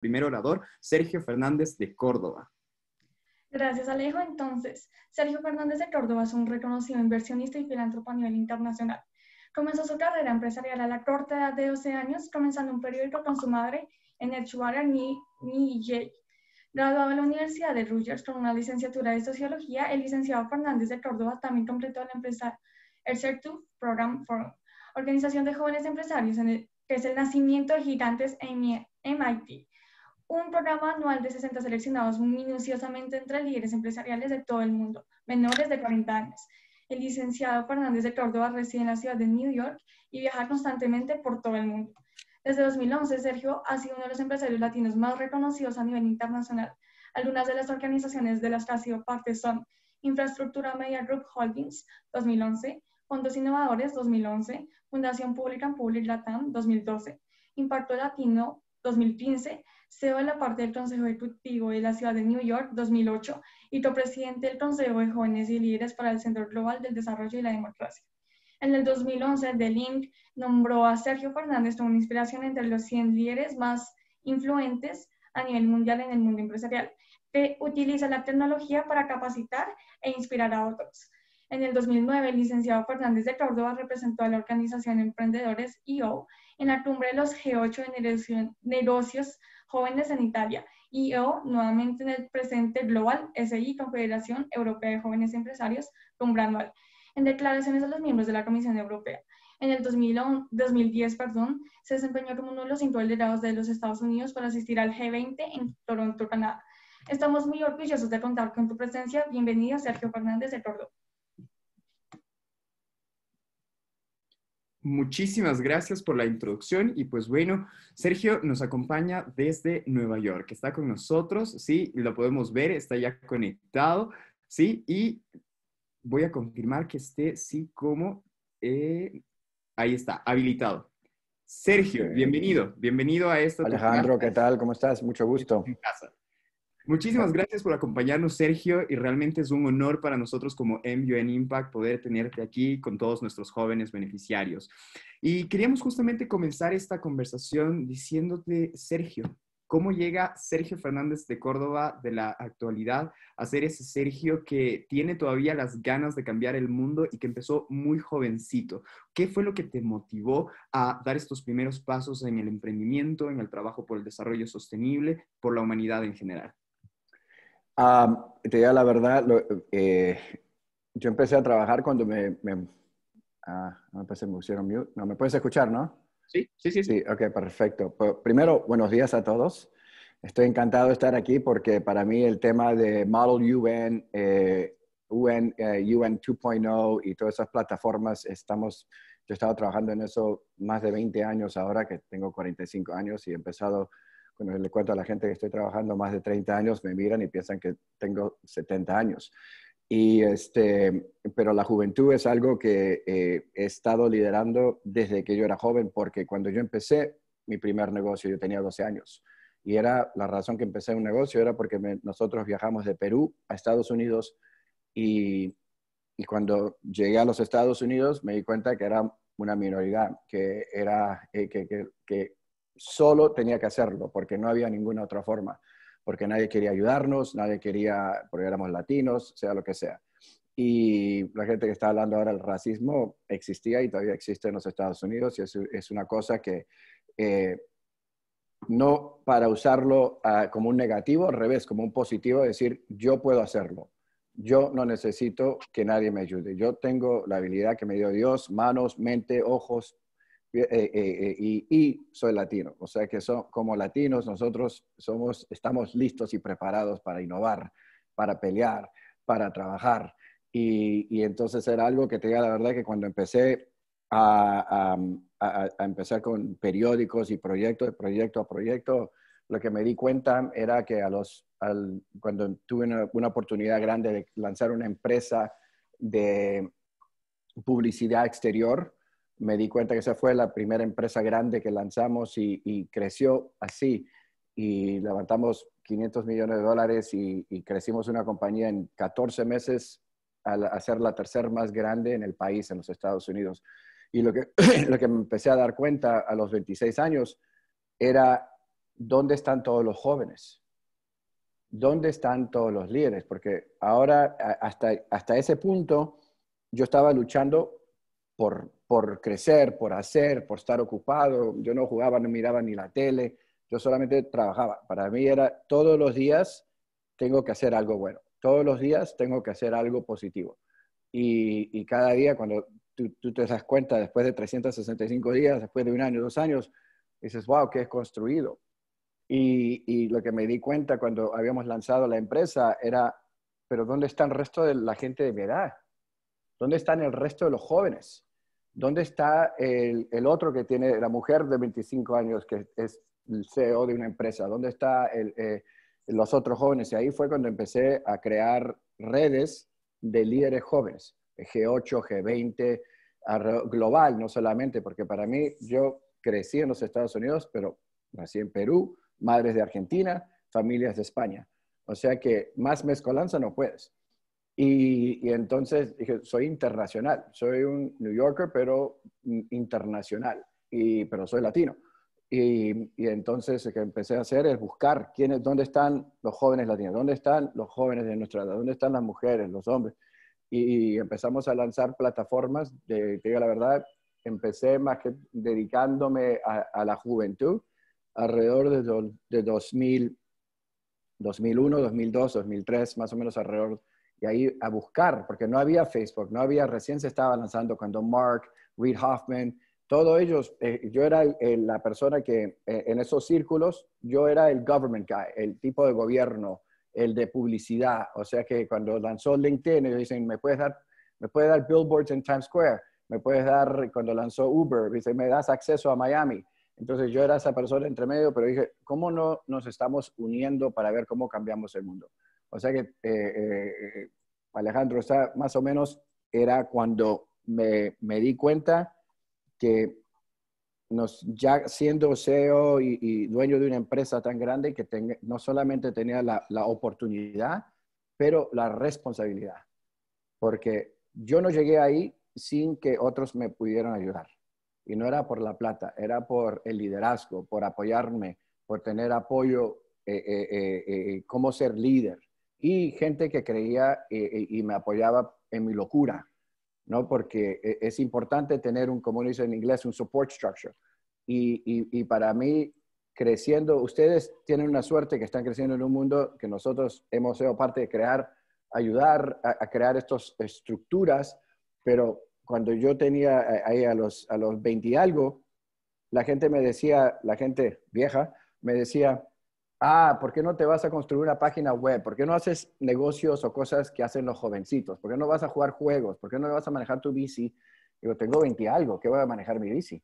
primer orador, Sergio Fernández de Córdoba. Gracias, Alejo. Entonces, Sergio Fernández de Córdoba es un reconocido inversionista y filántropo a nivel internacional. Comenzó su carrera empresarial a la corta edad de 12 años, comenzando un periódico con su madre en Edgewater, Niger. Graduado de la Universidad de Rutgers con una licenciatura de Sociología, el licenciado Fernández de Córdoba también completó la empresa el CERTU Program for organización de jóvenes empresarios que es el nacimiento de gigantes en MIT un programa anual de 60 seleccionados minuciosamente entre líderes empresariales de todo el mundo, menores de 40 años. El licenciado Fernández de Córdoba reside en la ciudad de New York y viaja constantemente por todo el mundo. Desde 2011, Sergio ha sido uno de los empresarios latinos más reconocidos a nivel internacional. Algunas de las organizaciones de las que ha sido parte son Infraestructura Media Group Holdings 2011, Fondos Innovadores 2011, Fundación Pública Public Latam 2012, Impacto Latino 2015, CEO de la parte del Consejo Ejecutivo de la Ciudad de New York 2008 y presidente del Consejo de Jóvenes y Líderes para el Centro Global del Desarrollo y la Democracia. En el 2011, The Link nombró a Sergio Fernández como una inspiración entre los 100 líderes más influentes a nivel mundial en el mundo empresarial, que utiliza la tecnología para capacitar e inspirar a otros. En el 2009, el licenciado Fernández de Córdoba representó a la organización Emprendedores IO en la cumbre de los G8 de negocios jóvenes en Italia y yo, nuevamente en el presente Global SI, Confederación Europea de Jóvenes Empresarios, con granual. en declaraciones a los miembros de la Comisión Europea. En el 2010 perdón, se desempeñó como uno de los cinco de los Estados Unidos para asistir al G20 en Toronto, Canadá. Estamos muy orgullosos de contar con tu presencia. Bienvenido, Sergio Fernández de Córdoba. Muchísimas gracias por la introducción y pues bueno, Sergio nos acompaña desde Nueva York, está con nosotros, sí, lo podemos ver, está ya conectado, sí, y voy a confirmar que esté, sí, como, eh, ahí está, habilitado. Sergio, bienvenido, bienvenido a esto. Alejandro, ¿qué tal? ¿Cómo estás? Mucho gusto. Muchísimas gracias por acompañarnos, Sergio, y realmente es un honor para nosotros como MUN Impact poder tenerte aquí con todos nuestros jóvenes beneficiarios. Y queríamos justamente comenzar esta conversación diciéndote, Sergio, ¿cómo llega Sergio Fernández de Córdoba de la actualidad a ser ese Sergio que tiene todavía las ganas de cambiar el mundo y que empezó muy jovencito? ¿Qué fue lo que te motivó a dar estos primeros pasos en el emprendimiento, en el trabajo por el desarrollo sostenible, por la humanidad en general? Ah, te digo la verdad, eh, yo empecé a trabajar cuando me... me ah, no pues me pusieron mute. No, me puedes escuchar, ¿no? Sí, sí, sí. Sí, ok, perfecto. primero, buenos días a todos. Estoy encantado de estar aquí porque para mí el tema de Model UN, UN, 2.0 y todas esas plataformas, estamos, yo he estado trabajando en eso más de 20 años ahora que tengo 45 años y he empezado le cuento a la gente que estoy trabajando más de 30 años, me miran y piensan que tengo 70 años. Y este, pero la juventud es algo que eh, he estado liderando desde que yo era joven, porque cuando yo empecé mi primer negocio, yo tenía 12 años. Y era la razón que empecé un negocio, era porque nosotros viajamos de Perú a Estados Unidos y, y, cuando llegué a los Estados Unidos me di cuenta que era una minoría, que, era, eh, que, que, que solo tenía que hacerlo, porque no había ninguna otra forma, porque nadie quería ayudarnos, nadie quería, porque éramos latinos, sea lo que sea. Y la gente que está hablando ahora el racismo existía y todavía existe en los Estados Unidos y es, una cosa que eh, no para usarlo ah, como un negativo, al revés, como un positivo, decir yo puedo hacerlo. Yo no necesito que nadie me ayude. Yo tengo la habilidad que me dio Dios, manos, mente, ojos, eh, eh, eh, y, soy latino. O sea que como latinos nosotros somos, estamos listos y preparados para innovar, para pelear, para trabajar. Y, entonces era algo que te la verdad que cuando empecé a, empezar con periódicos y proyecto de proyecto a proyecto, lo que me di cuenta era que a los, cuando tuve una, oportunidad grande de lanzar una empresa de publicidad exterior, me di cuenta que esa fue la primera empresa grande que lanzamos y, creció así. Y levantamos 500 millones de dólares y, crecimos una compañía en 14 meses al hacer la tercera más grande en el país, en los Estados Unidos. Y lo que, lo que me empecé a dar cuenta a los 26 años era, ¿dónde están todos los jóvenes? ¿Dónde están todos los líderes? Porque ahora, hasta, hasta ese punto, yo estaba luchando por, por crecer, por hacer, por estar ocupado. Yo no jugaba, no miraba ni la tele, yo solamente trabajaba. Para mí era todos los días tengo que hacer algo bueno, todos los días tengo que hacer algo positivo. Y, cada día cuando tú, te das cuenta, después de 365 días, después de un año, dos años, dices, wow, ¿qué es construido? Y, y lo que me di cuenta cuando habíamos lanzado la empresa era, pero ¿dónde está el resto de la gente de mi edad? ¿Dónde están el resto de los jóvenes? ¿Dónde está el, otro que tiene la mujer de 25 años que es el CEO de una empresa? ¿Dónde está eh, los otros jóvenes? Y ahí fue cuando empecé a crear redes de líderes jóvenes, G8, G20, global, no solamente, porque para mí yo crecí en los Estados Unidos, pero nací en Perú, madres de Argentina, familias de España. O sea que más mezcolanza no puedes. Y, entonces dije, soy internacional, soy un New Yorker, pero internacional, y, pero soy latino. Y, y entonces lo que empecé a hacer es buscar quiénes, dónde están los jóvenes latinos, dónde están los jóvenes de nuestra edad, dónde están las mujeres, los hombres. Y empezamos a lanzar plataformas, de, te digo la verdad, empecé más que dedicándome a, la juventud alrededor de, de 2000, 2001, 2002, 2003, más o menos alrededor y ahí a buscar, porque no había Facebook, no había, recién se estaba lanzando cuando Mark, Reed Hoffman, todos ellos, eh, yo era la persona que eh, en esos círculos, yo era el government guy, el tipo de gobierno, el de publicidad, o sea que cuando lanzó LinkedIn, ellos dicen, ¿me puedes dar, me puedes dar billboards en Times Square? ¿Me puedes dar, cuando lanzó Uber, dice, me das acceso a Miami? Entonces yo era esa persona entre medio, pero dije, ¿cómo no nos estamos uniendo para ver cómo cambiamos el mundo? O sea que eh, eh, Alejandro, más o menos era cuando me, di cuenta que nos, ya siendo CEO y, dueño de una empresa tan grande que no solamente tenía la, oportunidad, pero la responsabilidad. Porque yo no llegué ahí sin que otros me pudieran ayudar. Y no era por la plata, era por el liderazgo, por apoyarme, por tener apoyo, eh, cómo ser líder y gente que creía eh, y me apoyaba en mi locura, ¿no? Porque e, es importante tener un, como dice en inglés, un support structure. Y, para mí, creciendo, ustedes tienen una suerte que están creciendo en un mundo que nosotros hemos sido parte de crear, ayudar a, crear estas estructuras, pero cuando yo tenía eh, ahí a los, a los 20 y algo, la gente me decía, la gente vieja, me decía, ah, ¿por qué no te vas a construir una página web? ¿Por qué no haces negocios o cosas que hacen los jovencitos? ¿Por qué no vas a jugar juegos? ¿Por qué no vas a manejar tu bici? Digo, tengo 20 algo, ¿qué voy a manejar mi bici?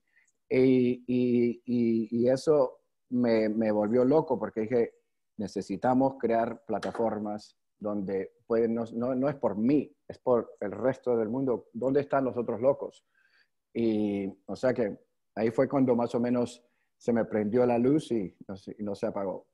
Y, eso me, volvió loco porque dije, necesitamos crear plataformas donde pueden, no, es por mí, es por el resto del mundo, ¿dónde están los otros locos? Y o sea que ahí fue cuando más o menos se me prendió la luz y no se apagó.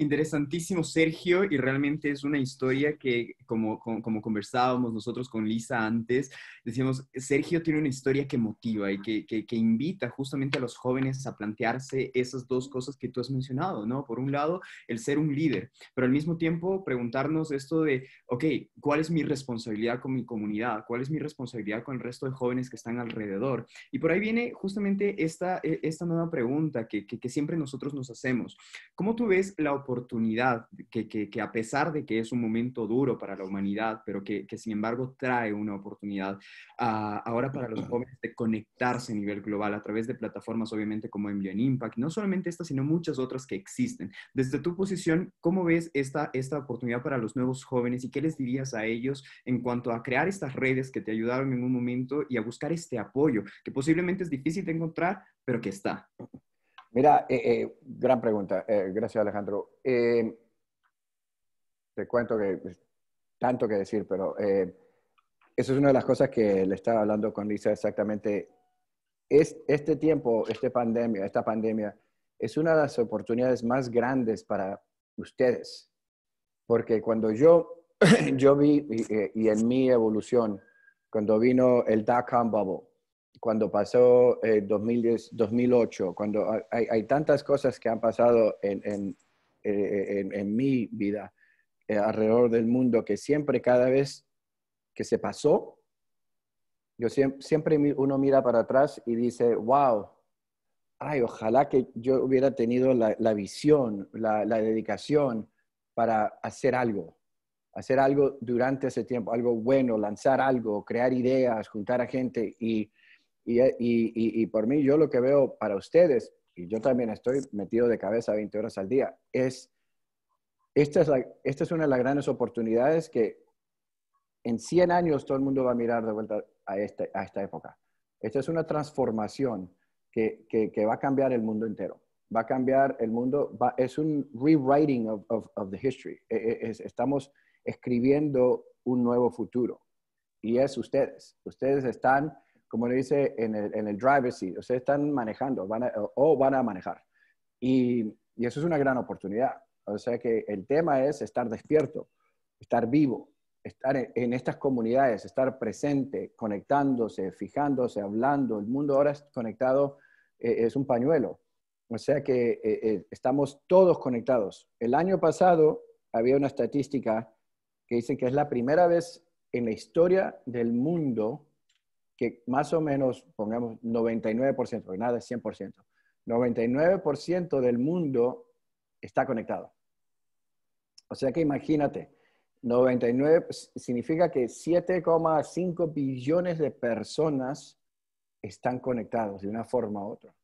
Interesantísimo, Sergio, y realmente es una historia que, como, conversábamos nosotros con Lisa antes, decíamos, Sergio tiene una historia que motiva y que, invita justamente a los jóvenes a plantearse esas dos cosas que tú has mencionado, ¿no? Por un lado, el ser un líder, pero al mismo tiempo preguntarnos esto de, ok, ¿cuál es mi responsabilidad con mi comunidad? ¿Cuál es mi responsabilidad con el resto de jóvenes que están alrededor? Y por ahí viene justamente esta, e, esta nueva pregunta que, que siempre nosotros nos hacemos. ¿Cómo tú ves la oportunidad? oportunidad que, a pesar de que es un momento duro para la humanidad, pero que, sin embargo trae una oportunidad ah, ahora para los jóvenes de conectarse a nivel global a través de plataformas obviamente como en Impact, no solamente esta, sino muchas otras que existen. Desde tu posición, ¿cómo ves esta, esta oportunidad para los nuevos jóvenes y qué les dirías a ellos en cuanto a crear estas redes que te ayudaron en un momento y a buscar este apoyo que posiblemente es difícil de encontrar, pero que está? Mira, eh, eh, gran pregunta. Eh, gracias, Alejandro. te cuento que tanto que decir, pero eso es una de las cosas que le estaba hablando con Lisa exactamente. Es, este tiempo, esta pandemia, esta pandemia, es una de las oportunidades más grandes para ustedes. Porque cuando yo, yo vi y, en mi evolución, cuando vino el dot bubble, cuando pasó 2010, eh, 2008, cuando hay, tantas cosas que han pasado en, eh, mi vida eh, alrededor del mundo que siempre cada vez que se pasó, yo siempre, uno mira para atrás y dice, wow, ay, ojalá que yo hubiera tenido la, visión, la, la, dedicación para hacer algo, hacer algo durante ese tiempo, algo bueno, lanzar algo, crear ideas, juntar a gente y y, por mí, yo lo que veo para ustedes, y yo también estoy metido de cabeza 20 horas al día, es, esta es, esta es una de las grandes oportunidades que en 100 años todo el mundo va a mirar de vuelta a, este, a esta época. Esta es una transformación que, va a cambiar el mundo entero. Va a cambiar el mundo, es un rewriting of, the history. E, e, estamos escribiendo un nuevo futuro. Y es ustedes. Ustedes están como le dice, en el, en el driver seat. están manejando o van a manejar. Y, eso es una gran oportunidad. O sea que el tema es estar despierto, estar vivo, estar en, estas comunidades, estar presente, conectándose, fijándose, hablando. El mundo ahora es conectado, eh, es un pañuelo. O sea que eh, eh, estamos todos conectados. El año pasado había una estadística que dice que es la primera vez en la historia del mundo que más o menos, pongamos 99%, porque nada es 100%, 99% del mundo está conectado. O sea que imagínate, 99 significa que 7,5 billones de personas están conectados de una forma u otra.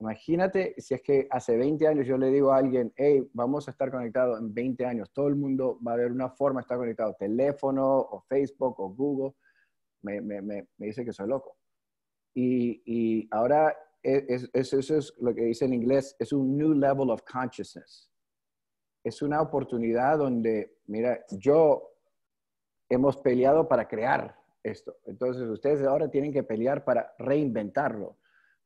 Imagínate si es que hace 20 años yo le digo a alguien, hey, vamos a estar conectados en 20 años, todo el mundo va a ver una forma de estar conectado, teléfono o Facebook o Google, me, me, me, dice que soy loco. Y, y ahora e, eso es, lo que dice en inglés, es un new level of consciousness. Es una oportunidad donde, mira, yo hemos peleado para crear esto. Entonces ustedes ahora tienen que pelear para reinventarlo.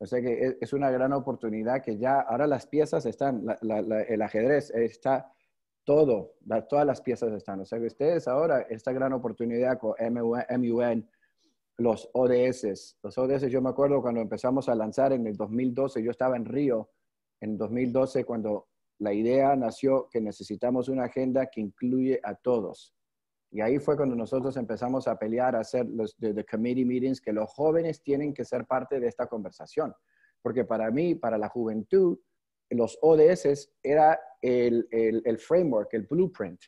O sea que es una gran oportunidad que ya ahora las piezas están, el ajedrez está todo, todas las piezas están. O sea que ustedes ahora, esta gran oportunidad con MUN, los ODS. Los ODS, yo me acuerdo cuando empezamos a lanzar en el 2012, yo estaba en Río en 2012 cuando la idea nació que necesitamos una agenda que incluye a todos. Y ahí fue cuando nosotros empezamos a pelear, a hacer los committee meetings, que los jóvenes tienen que ser parte de esta conversación. Porque para mí, para la juventud, los ODS era el, el framework, el blueprint.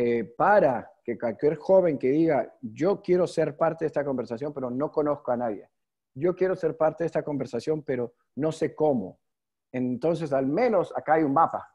Eh, para que cualquier joven que diga, yo quiero ser parte de esta conversación, pero no conozco a nadie. Yo quiero ser parte de esta conversación, pero no sé cómo. Entonces, al menos acá hay un mapa,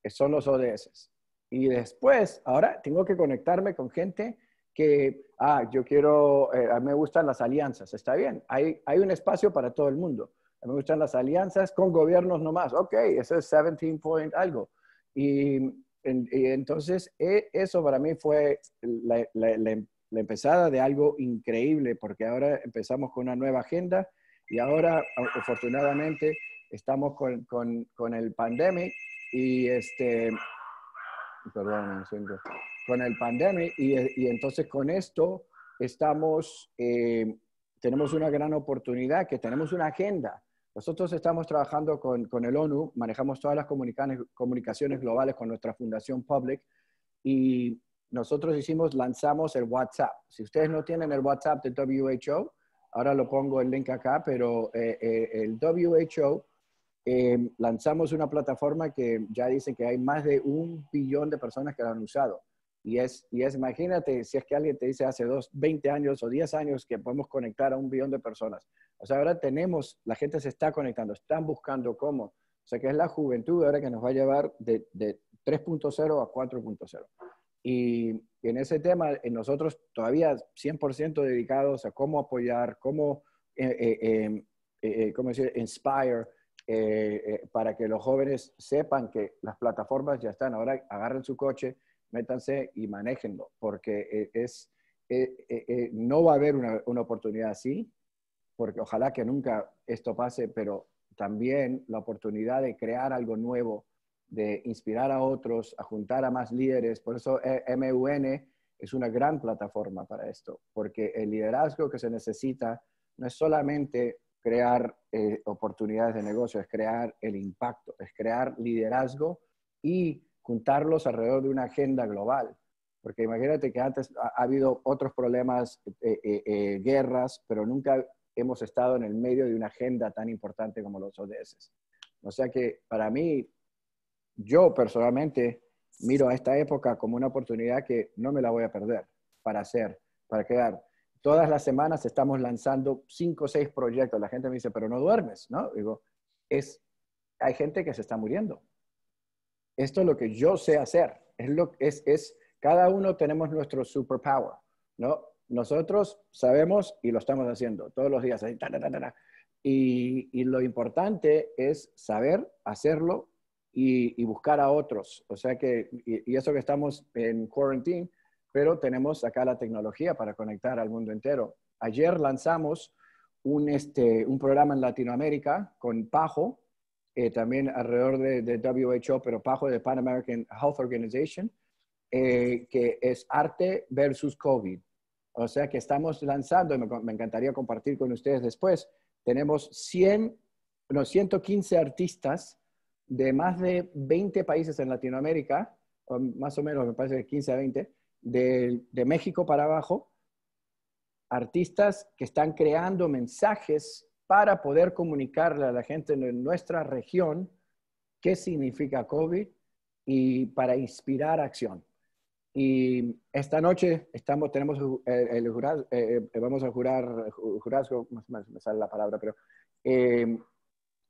que son los ODS. Y después, ahora tengo que conectarme con gente que, ah, yo quiero, eh, me gustan las alianzas, está bien, hay, hay un espacio para todo el mundo. me gustan las alianzas con gobiernos nomás, ok, eso es 17 point algo. Y y entonces e, eso para mí fue la, empezada de algo increíble, porque ahora empezamos con una nueva agenda y ahora afortunadamente estamos con, con, el pandemic y este, perdón, con el pandemic y, y, entonces con esto estamos, eh, tenemos una gran oportunidad, que tenemos una agenda nosotros estamos trabajando con, con el ONU, manejamos todas las comunicaciones globales con nuestra fundación Public y nosotros hicimos, lanzamos el WhatsApp. Si ustedes no tienen el WhatsApp de WHO, ahora lo pongo el link acá, pero eh, eh, el WHO eh, lanzamos una plataforma que ya dicen que hay más de un billón de personas que la han usado. Y es, y es, imagínate, si es que alguien te dice hace dos, 20 años o 10 años que podemos conectar a un billón de personas. O sea, ahora tenemos, la gente se está conectando, están buscando cómo. O sea, que es la juventud ahora que nos va a llevar de, de 3.0 a 4.0. Y, en ese tema, en nosotros todavía 100% dedicados a cómo apoyar, cómo, eh, eh, em, eh, eh cómo decir, inspire, para que los jóvenes sepan que las plataformas ya están. Ahora agarren su coche, métanse y manéjenlo, porque eh, es, eh, eh, no va a haber una, oportunidad así, porque ojalá que nunca esto pase, pero también la oportunidad de crear algo nuevo, de inspirar a otros, a juntar a más líderes. Por eso MUN es una gran plataforma para esto, porque el liderazgo que se necesita no es solamente crear oportunidades de negocio, es crear el impacto, es crear liderazgo y juntarlos alrededor de una agenda global. Porque imagínate que antes ha, habido otros problemas, eh, eh, eh, guerras, pero nunca hemos estado en el medio de una agenda tan importante como los ODS. O sea que para mí, yo personalmente miro a esta época como una oportunidad que no me la voy a perder para hacer, para quedar Todas las semanas estamos lanzando cinco o seis proyectos. La gente me dice, pero no duermes, ¿no? Digo, es, hay gente que se está muriendo esto es lo que yo sé hacer. Es es, es, cada uno tenemos nuestro superpower, ¿no? Nosotros sabemos y lo estamos haciendo todos los días. y, lo importante es saber hacerlo y, buscar a otros. O sea que, y, eso que estamos en quarantine, pero tenemos acá la tecnología para conectar al mundo entero. Ayer lanzamos este, un programa en Latinoamérica con Pajo, eh, también alrededor de, de, WHO, pero bajo de Pan American Health Organization, eh, que es arte versus COVID. O sea que estamos lanzando, me, encantaría compartir con ustedes después, tenemos 100, 115 artistas de más de 20 países en Latinoamérica, más o menos, me parece 15 a 20, de, de México para abajo, artistas que están creando mensajes para poder comunicarle a la gente en nuestra región qué significa COVID y para inspirar acción. Y esta noche estamos, tenemos eh, el, jurado, eh, eh, vamos a jurar, jurazgo, me sale la palabra, pero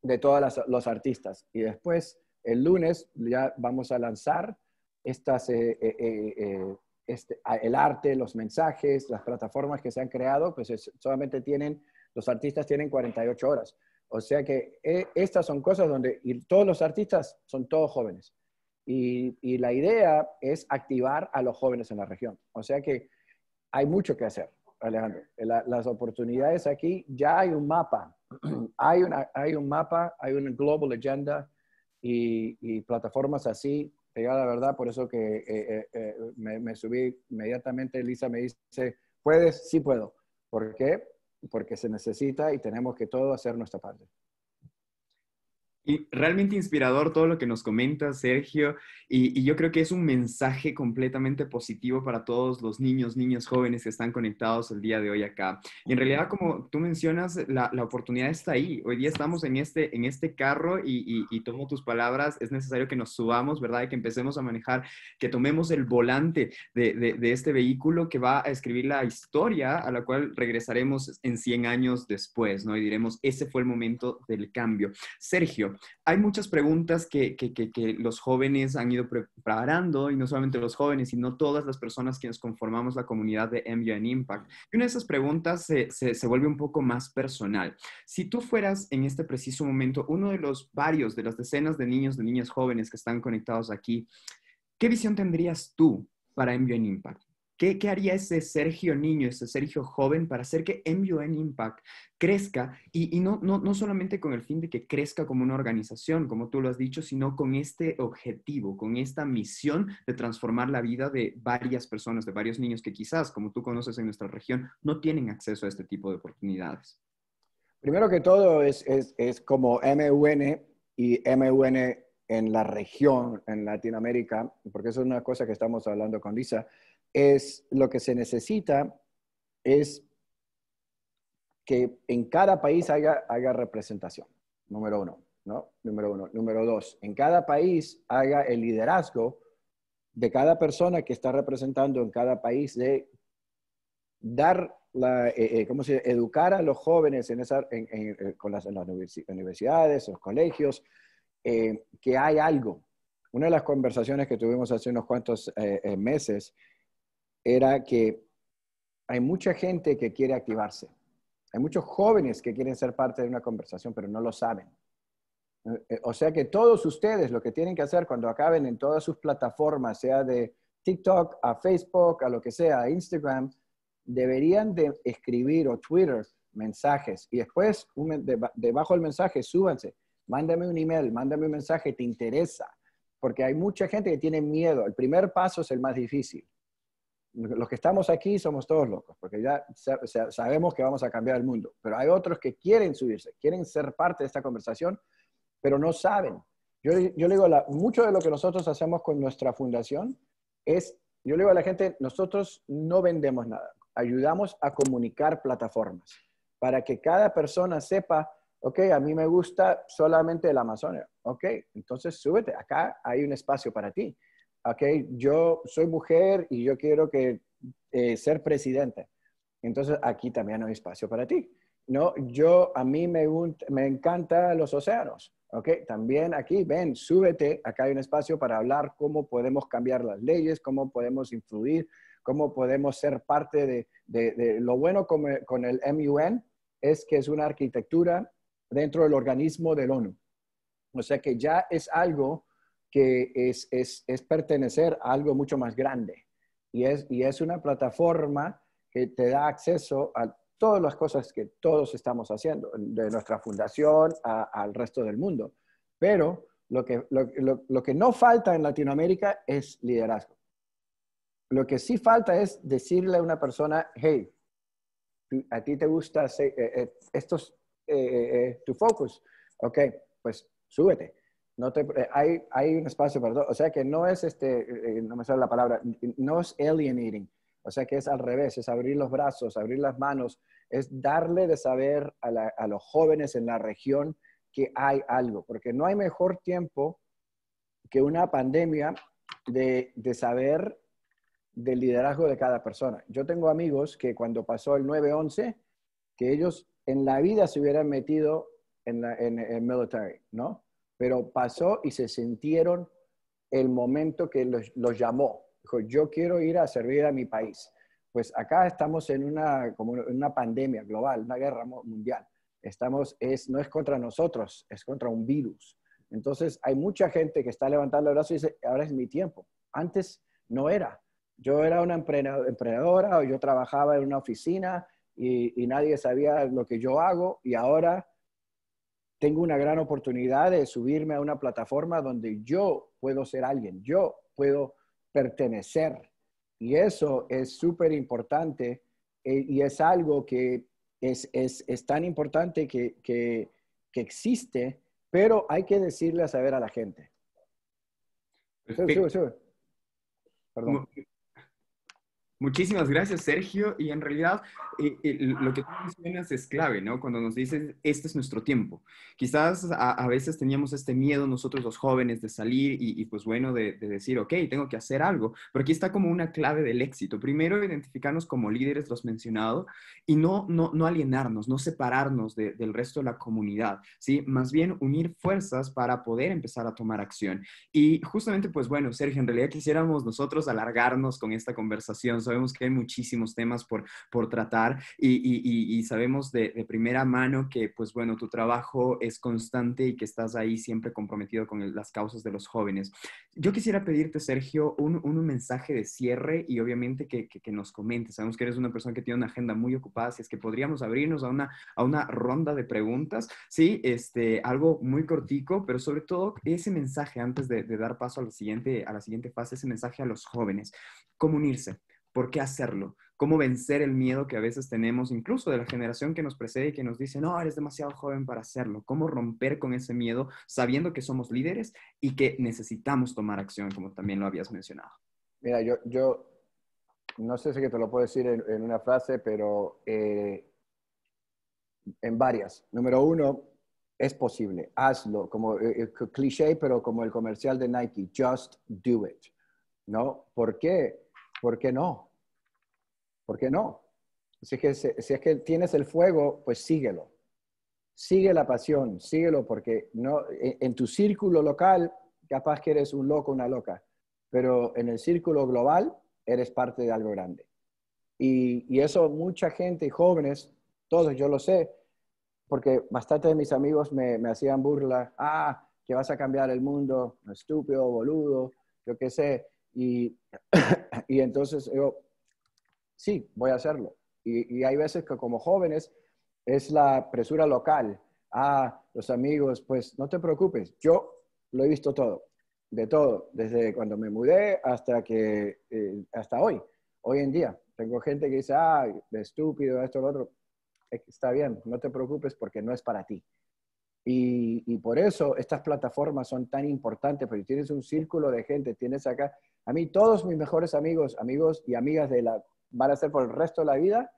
de todos los artistas. Y después, el lunes, ya vamos a lanzar estas, este, el arte, los mensajes, las plataformas que se han creado, pues solamente tienen los artistas tienen 48 horas. O sea que e, estas son cosas donde todos los artistas son todos jóvenes. Y, la idea es activar a los jóvenes en la región. O sea que hay mucho que hacer, Alejandro. las oportunidades aquí, ya hay un mapa, hay, una, hay un mapa, hay una Global Agenda y, plataformas así. la verdad, por eso que eh, eh, eh, me, me subí inmediatamente. Lisa me dice, ¿puedes? Sí puedo. ¿Por qué? porque se necesita y tenemos que todo hacer nuestra parte. Y realmente inspirador todo lo que nos comenta Sergio y, y, yo creo que es un mensaje completamente positivo para todos los niños, niñas jóvenes que están conectados el día de hoy acá. Y en realidad, como tú mencionas, la, la, oportunidad está ahí. Hoy día estamos en este, en este carro y, y, tomo tus palabras, es necesario que nos subamos, ¿verdad? Y que empecemos a manejar, que tomemos el volante de, de, de este vehículo que va a escribir la historia a la cual regresaremos en 100 años después, ¿no? Y diremos, ese fue el momento del cambio. Sergio, hay muchas preguntas que, los jóvenes han ido preparando, y no solamente los jóvenes, sino todas las personas que nos conformamos la comunidad de en Impact. Y una de esas preguntas se, vuelve un poco más personal. Si tú fueras en este preciso momento uno de los varios, de las decenas de niños, de niñas jóvenes que están conectados aquí, ¿qué visión tendrías tú para en Impact? ¿Qué, haría ese Sergio niño, ese Sergio joven para hacer que MUN Impact crezca y, y no, no, no, solamente con el fin de que crezca como una organización, como tú lo has dicho, sino con este objetivo, con esta misión de transformar la vida de varias personas, de varios niños que quizás, como tú conoces en nuestra región, no tienen acceso a este tipo de oportunidades? Primero que todo es, es, es como MUN y MUN en la región, en Latinoamérica, porque eso es una cosa que estamos hablando con Lisa es lo que se necesita es que en cada país haya, representación, número uno, ¿no? Número uno. Número dos, en cada país haga el liderazgo de cada persona que está representando en cada país de dar la, eh, eh, ¿cómo se educar a los jóvenes en, esa, en, eh, las, universidades, los colegios, que hay algo. Una de las conversaciones que tuvimos hace unos cuantos meses era que hay mucha gente que quiere activarse. Hay muchos jóvenes que quieren ser parte de una conversación, pero no lo saben. Eh, o sea que todos ustedes lo que tienen que hacer cuando acaben en todas sus plataformas, sea de TikTok a Facebook, a lo que sea, a Instagram, deberían de escribir o Twitter mensajes y después debajo del mensaje súbanse, mándame un email, mándame un mensaje, te interesa, porque hay mucha gente que tiene miedo. El primer paso es el más difícil los que estamos aquí somos todos locos, porque ya sabemos que vamos a cambiar el mundo, pero hay otros que quieren subirse, quieren ser parte de esta conversación, pero no saben. Yo, le digo, mucho de lo que nosotros hacemos con nuestra fundación es, yo le digo a la gente, nosotros no vendemos nada, ayudamos a comunicar plataformas para que cada persona sepa, ok, a mí me gusta solamente el Amazonia, ok, entonces súbete, acá hay un espacio para ti ok, yo soy mujer y yo quiero que, eh, ser presidente. Entonces aquí también hay espacio para ti. No, yo, a mí me, me encantan los océanos. ¿ok? También aquí, ven, súbete, acá hay un espacio para hablar cómo podemos cambiar las leyes, cómo podemos influir, cómo podemos ser parte de, lo bueno con, con, el MUN es que es una arquitectura dentro del organismo del ONU. O sea que ya es algo que es, pertenecer a algo mucho más grande. Y es, y es una plataforma que te da acceso a todas las cosas que todos estamos haciendo, de nuestra fundación al resto del mundo. Pero lo que, no falta en Latinoamérica es liderazgo. Lo que sí falta es decirle a una persona, hey, a ti te gusta eh, eh, estos, eh, eh, tu focus, ok, pues súbete no eh, hay, hay un espacio para O sea que no es, este, eh, eh, no me sale la palabra, no es alienating. O sea que es al revés, es abrir los brazos, abrir las manos, es darle de saber a, los jóvenes en la región que hay algo, porque no hay mejor tiempo que una pandemia de, saber del liderazgo de cada persona. Yo tengo amigos que cuando pasó el 9-11, que ellos en la vida se hubieran metido en, el en, en military, ¿no? pero pasó y se sintieron el momento que los, llamó. Dijo, yo quiero ir a servir a mi país. Pues acá estamos en una, pandemia global, una guerra mundial. Estamos, es, no es contra nosotros, es contra un virus. Entonces hay mucha gente que está levantando el brazo y dice, ahora es mi tiempo. Antes no era. Yo era una emprendedora o yo trabajaba en una oficina y nadie sabía lo que yo hago y ahora tengo una gran oportunidad de subirme a una plataforma donde yo puedo ser alguien, yo puedo pertenecer. Y eso es súper importante eh, y es algo que es, es, tan importante que, que, que, existe, pero hay que decirle a saber a la gente. sube, sube. Perdón. Muchísimas gracias, Sergio. Y en realidad, eh, eh, lo que tú mencionas es clave, ¿no? Cuando nos dices, este es nuestro tiempo. Quizás a, veces teníamos este miedo nosotros los jóvenes de salir y, pues bueno, de, decir, ok, tengo que hacer algo. Pero aquí está como una clave del éxito. Primero, identificarnos como líderes, los mencionado, y no, no, no alienarnos, no separarnos del resto de la comunidad, ¿sí? Más bien unir fuerzas para poder empezar a tomar acción. Y justamente, pues bueno, Sergio, en realidad quisiéramos nosotros alargarnos con esta conversación sabemos que hay muchísimos temas por, por tratar y, y, sabemos de, primera mano que, pues bueno, tu trabajo es constante y que estás ahí siempre comprometido con las causas de los jóvenes. Yo quisiera pedirte, Sergio, un, un mensaje de cierre y obviamente que, que, nos comentes. Sabemos que eres una persona que tiene una agenda muy ocupada, si es que podríamos abrirnos a una, a una ronda de preguntas, ¿sí? Este, algo muy cortico, pero sobre todo ese mensaje antes de, de dar paso a la siguiente, a la siguiente fase, ese mensaje a los jóvenes. ¿Cómo unirse? ¿Por qué hacerlo? ¿Cómo vencer el miedo que a veces tenemos, incluso de la generación que nos precede y que nos dice, no, eres demasiado joven para hacerlo? ¿Cómo romper con ese miedo sabiendo que somos líderes y que necesitamos tomar acción, como también lo habías mencionado? Mira, yo, yo no sé si te lo puedo decir en, una frase, pero eh, en varias. Número uno, es posible, hazlo, como eh, eh, cliché, pero como el comercial de Nike, just do it, ¿no? ¿Por qué? ¿Por qué no? ¿Por qué no? Si es que, tienes el fuego, pues síguelo. Sigue la pasión, síguelo porque no, en tu círculo local capaz que eres un loco, una loca, pero en el círculo global eres parte de algo grande. Y, eso mucha gente, y jóvenes, todos, yo lo sé, porque bastante de mis amigos me, hacían burla, ah, que vas a cambiar el mundo, estúpido, boludo, yo qué sé. Y, y entonces yo, sí, voy a hacerlo. Y, hay veces que como jóvenes es la presura local. Ah, los amigos, pues no te preocupes, yo lo he visto todo, de todo, desde cuando me mudé hasta, que, eh, hasta hoy, hoy en día. Tengo gente que dice, ah, de estúpido, esto, lo otro. Está bien, no te preocupes porque no es para ti. Y, y, por eso estas plataformas son tan importantes, porque tienes un círculo de gente, tienes acá, a mí todos mis mejores amigos, amigos y amigas de la van a ser por el resto de la vida,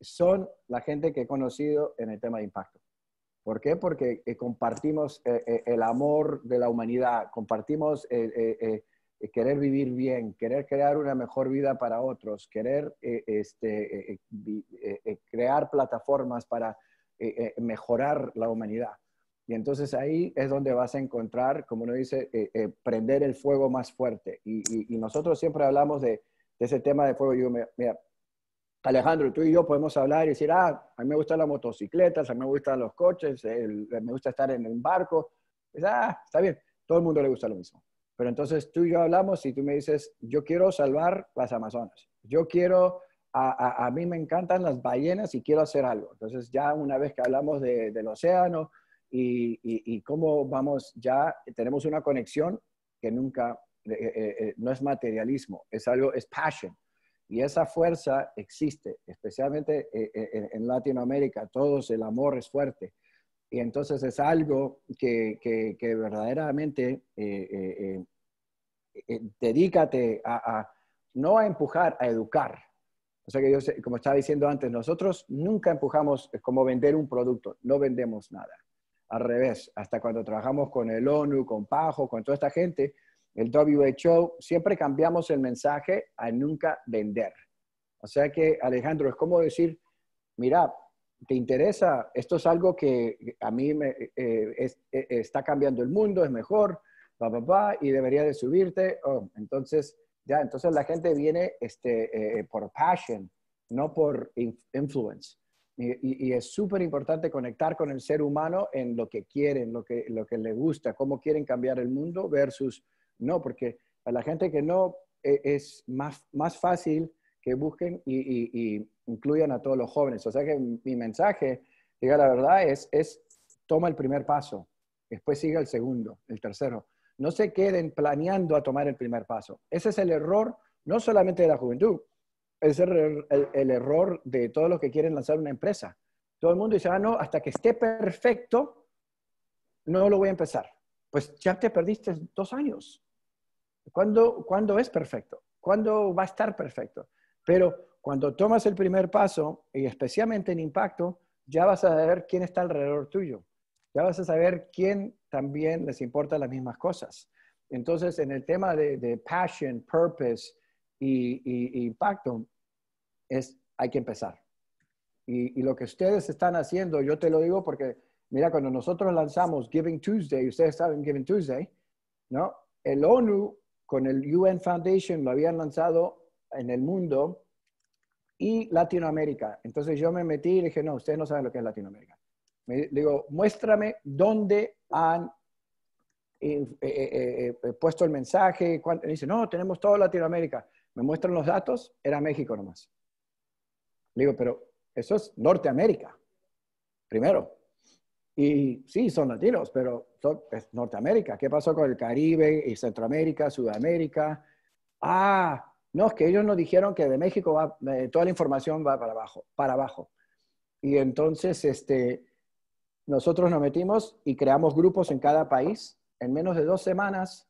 son la gente que he conocido en el tema de impacto. ¿Por qué? Porque eh, compartimos eh, eh, el amor de la humanidad, compartimos querer vivir bien, querer crear una mejor vida para otros, querer este, crear plataformas para mejorar la humanidad. Y entonces ahí es donde vas a encontrar, como uno dice, prender el fuego más fuerte. y nosotros siempre hablamos de, de ese tema de fuego. Yo mira, Alejandro, tú y yo podemos hablar y decir, ah, a mí me gustan las motocicletas, a mí me gustan los coches, me gusta estar en el barco. Pues, ah, está bien, todo el mundo le gusta lo mismo. Pero entonces tú y yo hablamos y tú me dices, yo quiero salvar las Amazonas, yo quiero, a, mí me encantan las ballenas y quiero hacer algo. Entonces ya una vez que hablamos del océano y, y cómo vamos, ya tenemos una conexión que nunca eh, eh, eh, no es materialismo, es algo, es pasión. Y esa fuerza existe, especialmente en, Latinoamérica, todos el amor es fuerte. Y entonces es algo que, verdaderamente dedícate a, no a empujar, a educar. O sea que yo, como estaba diciendo antes, nosotros nunca empujamos, como vender un producto, no vendemos nada. Al revés, hasta cuando trabajamos con el ONU, con Pajo, con toda esta gente, el WHO, siempre cambiamos el mensaje a nunca vender. O sea que, Alejandro, es como decir, mira, ¿te interesa? Esto es algo que a mí eh, eh, está cambiando el mundo, es mejor, va, va, y debería de subirte. Oh, entonces, ya, entonces la gente viene este, eh, por passion, no por influence. Y, es súper importante conectar con el ser humano en lo que quieren, lo que, lo que le gusta, cómo quieren cambiar el mundo versus no, porque a la gente que no e, es más, fácil que busquen y, incluyan a todos los jóvenes. O sea que mi mensaje, diga la verdad, es, toma el primer paso, después siga el segundo, el tercero. No se queden planeando a tomar el primer paso. Ese es el error, no solamente de la juventud, es el, el error de todos los que quieren lanzar una empresa. Todo el mundo dice, ah, no, hasta que esté perfecto, no lo voy a empezar. Pues ya te perdiste dos años. ¿Cuándo, es perfecto? ¿Cuándo va a estar perfecto? Pero cuando tomas el primer paso, y especialmente en impacto, ya vas a saber quién está alrededor tuyo. Ya vas a saber quién también les importa las mismas cosas. Entonces, en el tema de, de passion, purpose y, impacto, es, hay que empezar. Y, y lo que ustedes están haciendo, yo te lo digo porque Mira, cuando nosotros lanzamos Giving Tuesday, ustedes saben Giving Tuesday, ¿no? El ONU con el UN Foundation, lo habían lanzado en el mundo y Latinoamérica. Entonces yo me metí y dije, no, ustedes no saben lo que es Latinoamérica. Me, digo, muéstrame dónde han eh, eh, eh, puesto el mensaje. cuando dice, no, tenemos todo Latinoamérica. Me muestran los datos, era México nomás. Le digo, pero eso es Norteamérica, primero. Y sí, son latinos, pero es Norteamérica. ¿Qué pasó con el Caribe y Centroamérica, Sudamérica? Ah, no, es que ellos nos dijeron que de México va, eh, toda la información va para abajo, para abajo. Y entonces, este, nosotros nos metimos y creamos grupos en cada país. En menos de dos semanas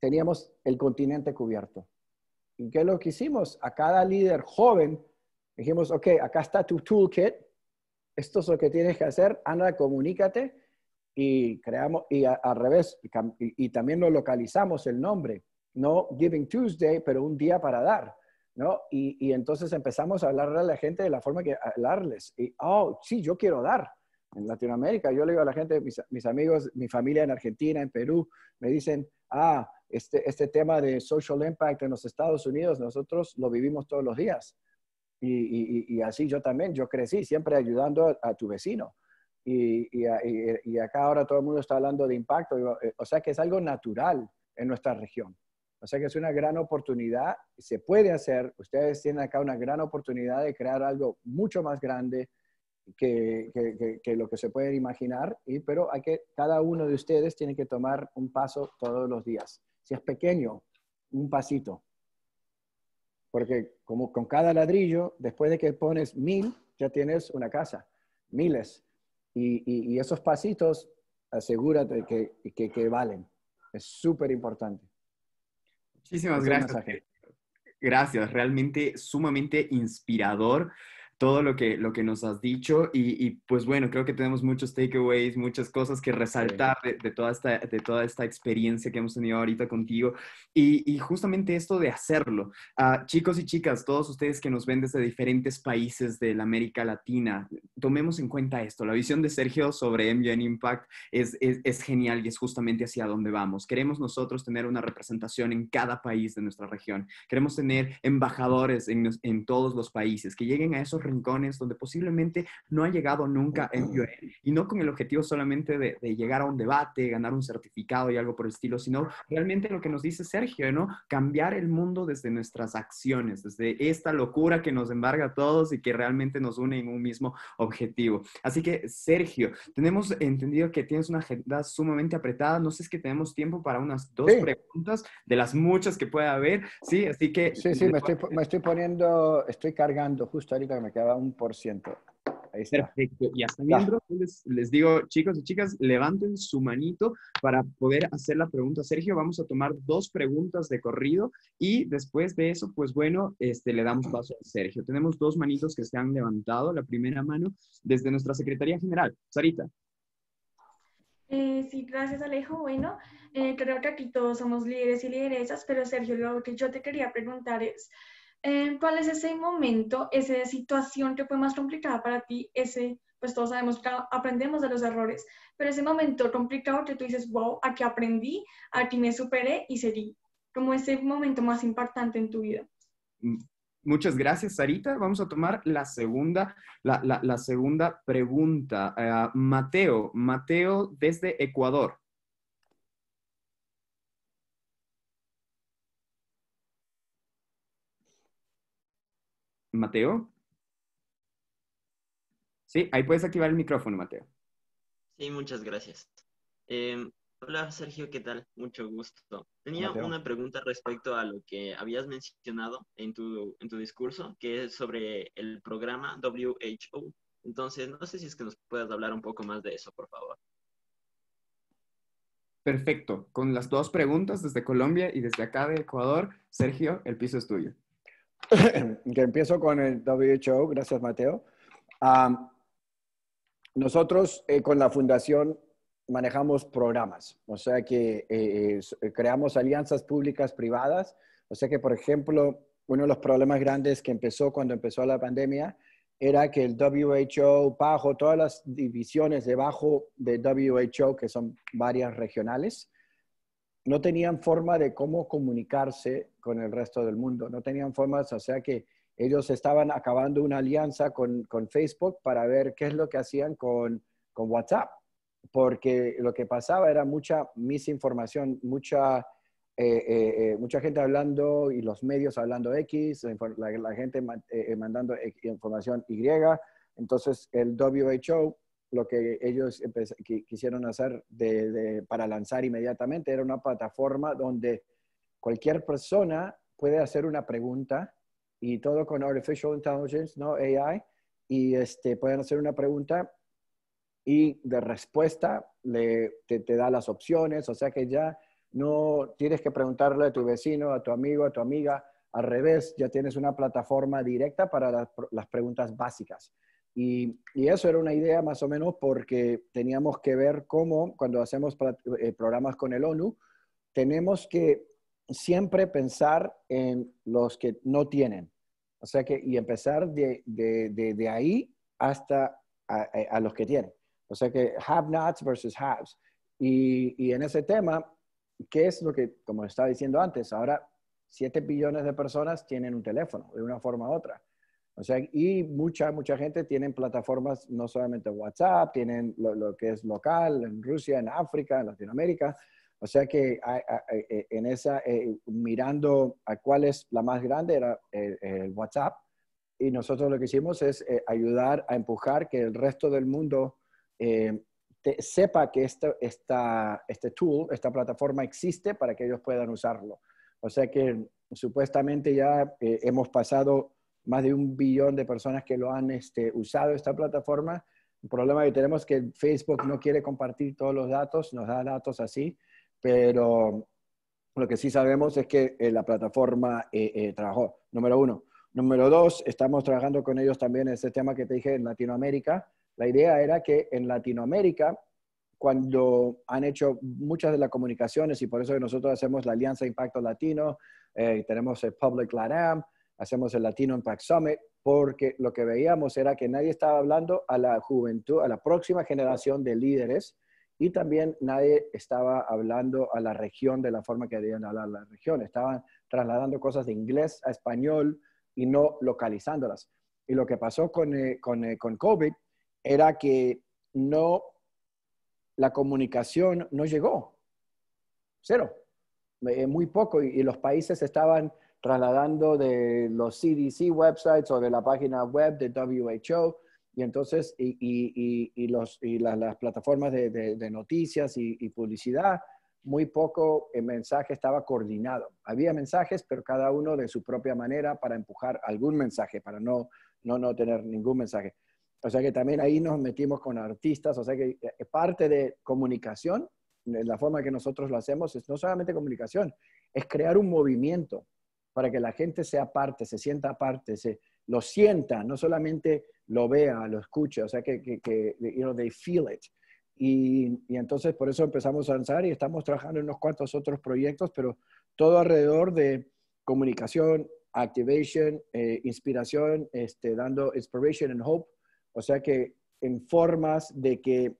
teníamos el continente cubierto. ¿Y qué es lo que hicimos? A cada líder joven dijimos, ok, acá está tu toolkit, esto es lo que tienes que hacer, anda, comunícate y creamos, y al revés, y, también lo localizamos el nombre, no Giving Tuesday, pero un día para dar, ¿no? Y, y entonces empezamos a hablarle a la gente de la forma que hablarles, y, oh, sí, yo quiero dar. En Latinoamérica, yo le digo a la gente, mis, amigos, mi familia en Argentina, en Perú, me dicen, ah, este, este tema de social impact en los Estados Unidos, nosotros lo vivimos todos los días. Y, y, así yo también, yo crecí siempre ayudando a, tu vecino y, y, acá ahora todo el mundo está hablando de impacto, eh, o sea que es algo natural en nuestra región. O sea que es una gran oportunidad, se puede hacer, ustedes tienen acá una gran oportunidad de crear algo mucho más grande que, que, lo que se pueden imaginar, y, pero hay que, cada uno de ustedes tiene que tomar un paso todos los días. Si es pequeño, un pasito. Porque como con cada ladrillo, después de que pones mil, ya tienes una casa, miles y, y, esos pasitos, asegúrate que, que, que valen. Es súper importante. Muchísimas gracias. Gracias, realmente sumamente inspirador todo lo que, lo que nos has dicho y, y pues bueno, creo que tenemos muchos takeaways, muchas cosas que resaltar de, de, toda esta, de toda esta experiencia que hemos tenido ahorita contigo y, y justamente esto de hacerlo. Ah, chicos y chicas, todos ustedes que nos ven desde diferentes países de la América Latina, tomemos en cuenta esto. La visión de Sergio sobre MGN Impact es, es, es genial y es justamente hacia dónde vamos. Queremos nosotros tener una representación en cada país de nuestra región. Queremos tener embajadores en, en todos los países que lleguen a esos rincones donde posiblemente no ha llegado nunca en Y no con el objetivo solamente de, llegar a un debate, ganar un certificado y algo por el estilo, sino realmente lo que nos dice Sergio, ¿no? Cambiar el mundo desde nuestras acciones, desde esta locura que nos embarga a todos y que realmente nos une en un mismo objetivo. Así que, Sergio, tenemos entendido que tienes una agenda sumamente apretada. No sé si es que tenemos tiempo para unas dos preguntas de las muchas que pueda haber, ¿sí? Así que... Sí, sí, me estoy, me estoy poniendo, estoy cargando justo ahorita que me cada un por ciento. Ahí Perfecto. Y hasta dentro les, les, digo, chicos y chicas, levanten su manito para poder hacer la pregunta. Sergio, vamos a tomar dos preguntas de corrido y después de eso, pues bueno, este, le damos paso a Sergio. Tenemos dos manitos que se han levantado. La primera mano desde nuestra Secretaría General. Sarita. Eh, sí, gracias Alejo. Bueno, eh, creo que aquí todos somos líderes y lideresas, pero Sergio, lo que yo te quería preguntar es, eh, cuál es ese momento, esa situación que fue más complicada para ti, ese, pues todos sabemos que aprendemos de los errores, pero ese momento complicado que tú dices, wow, aquí aprendí, aquí me superé y seguí, es ese momento más importante en tu vida. Muchas gracias, Sarita. Vamos a tomar la segunda, la, segunda pregunta. a eh, Mateo, Mateo desde Ecuador. Mateo. Sí, ahí puedes activar el micrófono, Mateo. Sí, muchas gracias. Em, hola, Sergio, ¿qué tal? Mucho gusto. Tenía una pregunta respecto a lo que habías mencionado en tu, en tu discurso, que es sobre el programa WHO. Entonces, no sé si es que nos puedas hablar un poco más de eso, por favor. Perfecto. Con las dos preguntas desde Colombia y desde acá de Ecuador, Sergio, el piso es tuyo que empiezo con el WHO, gracias Mateo. nosotros eh, con la fundación manejamos programas, o sea que eh, eh, creamos alianzas públicas privadas, o sea que por ejemplo, uno de los problemas grandes que empezó cuando empezó la pandemia era que el WHO, bajo todas las divisiones debajo de WHO, que son varias regionales, no tenían forma de cómo comunicarse con el resto del mundo, no tenían formas, o sea que ellos estaban acabando una alianza con, Facebook para ver qué es lo que hacían con, WhatsApp, porque lo que pasaba era mucha misinformación, mucha, eh, eh, eh, mucha gente hablando y los medios hablando X, la, gente mandando información Y, entonces el WHO lo que ellos quisieron hacer para lanzar inmediatamente era una plataforma donde cualquier persona puede hacer una pregunta y todo con artificial intelligence, no AI, y este, pueden hacer una pregunta y de respuesta le, te, da las opciones, o sea que ya no tienes que preguntarle a tu vecino, a tu amigo, a tu amiga, al revés, ya tienes una plataforma directa para las preguntas básicas. Y, eso era una idea más o menos porque teníamos que ver cómo, cuando hacemos eh, programas con el ONU, tenemos que siempre pensar en los que no tienen. O sea que, y empezar de, de, de, ahí hasta a, los que tienen. O sea que have nots versus haves. Y, y en ese tema, ¿qué es lo que, como estaba diciendo antes, ahora 7 billones de personas tienen un teléfono de una forma u otra? O sea, y mucha, mucha gente tienen plataformas, no solamente WhatsApp, tienen lo, que es local en Rusia, en África, en Latinoamérica. O sea que eh, eh, en esa, eh, mirando a cuál es la más grande, era el, WhatsApp. Y nosotros lo que hicimos es ayudar a empujar que el resto del mundo sepa que esta, este tool, esta plataforma existe para que ellos puedan usarlo. O sea que supuestamente ya hemos pasado más de un billón de personas que lo han este, usado esta plataforma. El problema que tenemos es que Facebook no quiere compartir todos los datos, nos da datos así, pero lo que sí sabemos es que eh, la plataforma eh, eh, trabajó, número uno. Número dos, estamos trabajando con ellos también en ese tema que te dije en Latinoamérica. La idea era que en Latinoamérica, cuando han hecho muchas de las comunicaciones, y por eso nosotros hacemos la Alianza Impacto Latino, tenemos el Public LATAM, hacemos el Latino Impact Summit, porque lo que veíamos era que nadie estaba hablando a la juventud, a la próxima generación de líderes, y también nadie estaba hablando a la región de la forma que debían hablar la región. Estaban trasladando cosas de inglés a español y no localizándolas. Y lo que pasó con, eh, eh, COVID era que no, la comunicación no llegó. Cero. Eh, muy poco. y los países estaban trasladando de los CDC websites o de la página web de WHO y entonces y, y, y, las, las, plataformas de, noticias y, publicidad, muy poco el mensaje estaba coordinado. Había mensajes, pero cada uno de su propia manera para empujar algún mensaje, para no, no, no tener ningún mensaje. O sea que también ahí nos metimos con artistas, o sea que eh, parte de comunicación, la forma que nosotros lo hacemos es no solamente comunicación, es crear un movimiento, para que la gente sea parte, se sienta parte, se, lo sienta, no solamente lo vea, lo escuche, o sea, que, que, que you know, they feel it. Y, y, entonces por eso empezamos a lanzar y estamos trabajando en unos cuantos otros proyectos, pero todo alrededor de comunicación, activation, eh, inspiración, este, dando inspiration and hope, o sea que en formas de que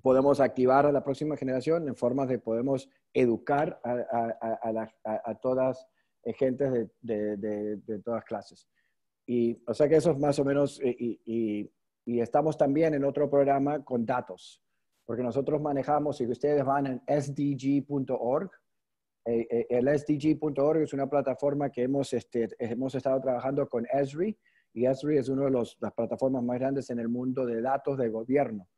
podemos activar a la próxima generación, en formas de podemos educar a, a, a, todas gentes de, de, todas clases. Y, o sea que eso es más o menos, y, estamos también en otro programa con datos, porque nosotros manejamos, si ustedes van en sdg.org, eh, eh, el sdg.org es una plataforma que hemos, este, hemos estado trabajando con Esri, y Esri es una de las plataformas más grandes en el mundo de datos de gobierno.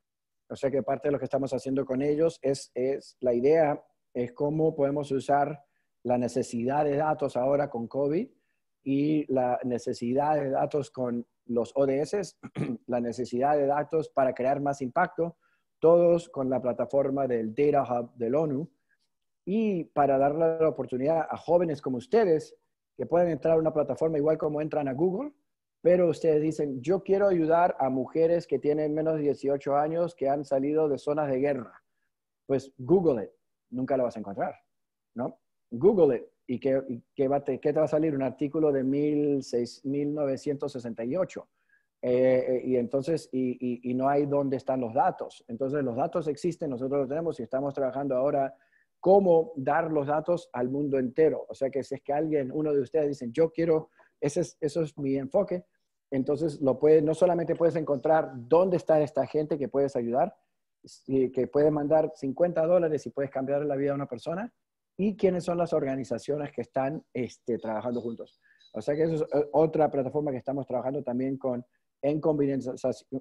O sea que parte de lo que estamos haciendo con ellos es, es la idea es cómo podemos usar la necesidad de datos ahora con COVID y la necesidad de datos con los ODS, la necesidad de datos para crear más impacto, todos con la plataforma del Data Hub del ONU y para darle la oportunidad a jóvenes como ustedes que pueden entrar a una plataforma igual como entran a Google, pero ustedes dicen, yo quiero ayudar a mujeres que tienen menos de 18 años que han salido de zonas de guerra. Pues Google nunca lo vas a encontrar, ¿no? Google it. ¿Y qué, va, te, te va a salir? Un artículo de mil 1968. Eh, eh, y entonces, y, y, y, no hay dónde están los datos. Entonces, los datos existen, nosotros los tenemos y estamos trabajando ahora cómo dar los datos al mundo entero. O sea que si es que alguien, uno de ustedes dicen, yo quiero, ese es, eso es mi enfoque, entonces lo puedes, no solamente puedes encontrar dónde está esta gente que puedes ayudar, que puedes mandar 50 dólares y puedes cambiar la vida de una persona, y quiénes son las organizaciones que están este, trabajando juntos. O sea que eso es eh, otra plataforma que estamos trabajando también con, en combinación,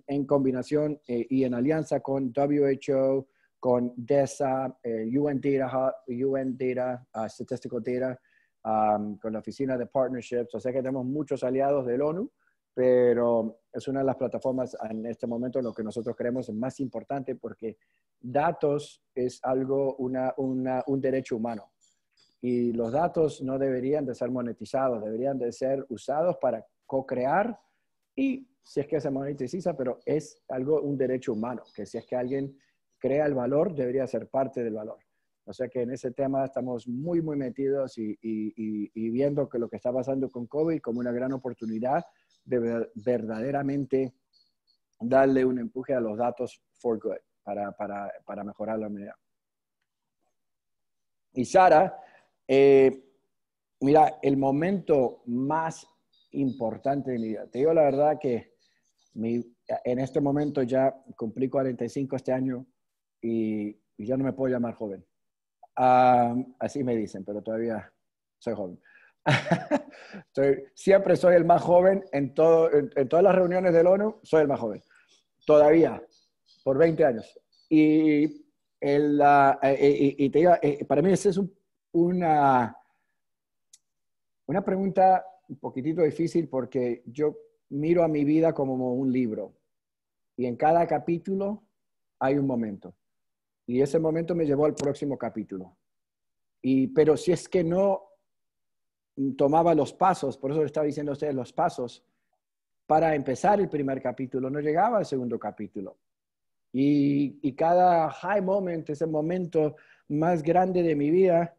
en combinación eh, y en alianza con WHO, con DESA, eh, UN Data, UN Data ah, Statistical Data, con la Oficina de Partnerships. O sea que tenemos muchos aliados del ONU, pero es una de las plataformas en este momento lo que nosotros creemos es más importante porque datos es algo, una, un derecho humano. Y los datos no deberían de ser monetizados, deberían de ser usados para co-crear y si es que se monetiza, pero es algo, un derecho humano, que si es que alguien crea el valor, debería ser parte del valor. O sea que en ese tema estamos muy, muy metidos y, y viendo que lo que está pasando con COVID como una gran oportunidad de verdaderamente darle un empuje a los datos for good para, para, mejorar la humanidad. Y Sara, eh, mira, el momento más importante de mi vida. Te digo la verdad que en este momento ya cumplí 45 este año y, yo ya no me puedo llamar joven. Ah, así me dicen, pero todavía soy joven. siempre soy el más joven en, todo, en, todas las reuniones del ONU, soy el más joven. Todavía por 20 años. Y, el, eh, eh, y, te digo, eh, para mí esa es una, una pregunta un poquitito difícil porque yo miro a mi vida como un libro y en cada capítulo hay un momento. Y ese momento me llevó al próximo capítulo. Y, pero si es que no tomaba los pasos, por eso le estaba diciendo a ustedes los pasos, para empezar el primer capítulo, no llegaba al segundo capítulo. Y, cada high moment, ese momento más grande de mi vida,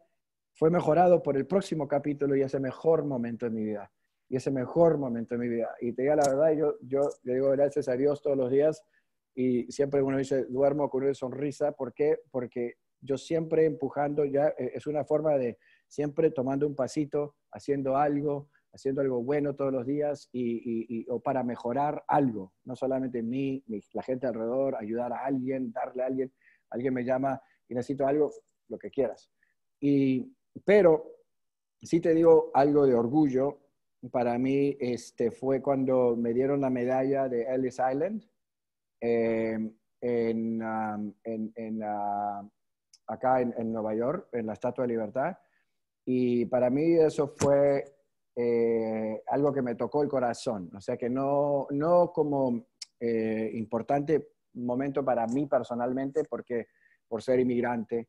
fue mejorado por el próximo capítulo y ese mejor momento de mi vida. Y ese mejor momento de mi vida. Y te digo la verdad, yo, yo le digo gracias a Dios todos los días y siempre uno dice, duermo con una sonrisa. ¿Por qué? Porque yo siempre empujando, ya eh, es una forma de siempre tomando un pasito, haciendo algo, haciendo algo bueno todos los días y, o para mejorar algo, no solamente mí, la gente alrededor, ayudar a alguien, darle a alguien, alguien me llama y necesito algo, lo que quieras. pero sí te digo algo de orgullo, para mí este, fue cuando me dieron la medalla de Ellis Island em, en, acá en, en Nueva York, en la Estatua de Libertad. Y para mí eso fue eh, algo que me tocó el corazón. O sea que no, como eh, importante momento para mí personalmente, porque por ser inmigrante,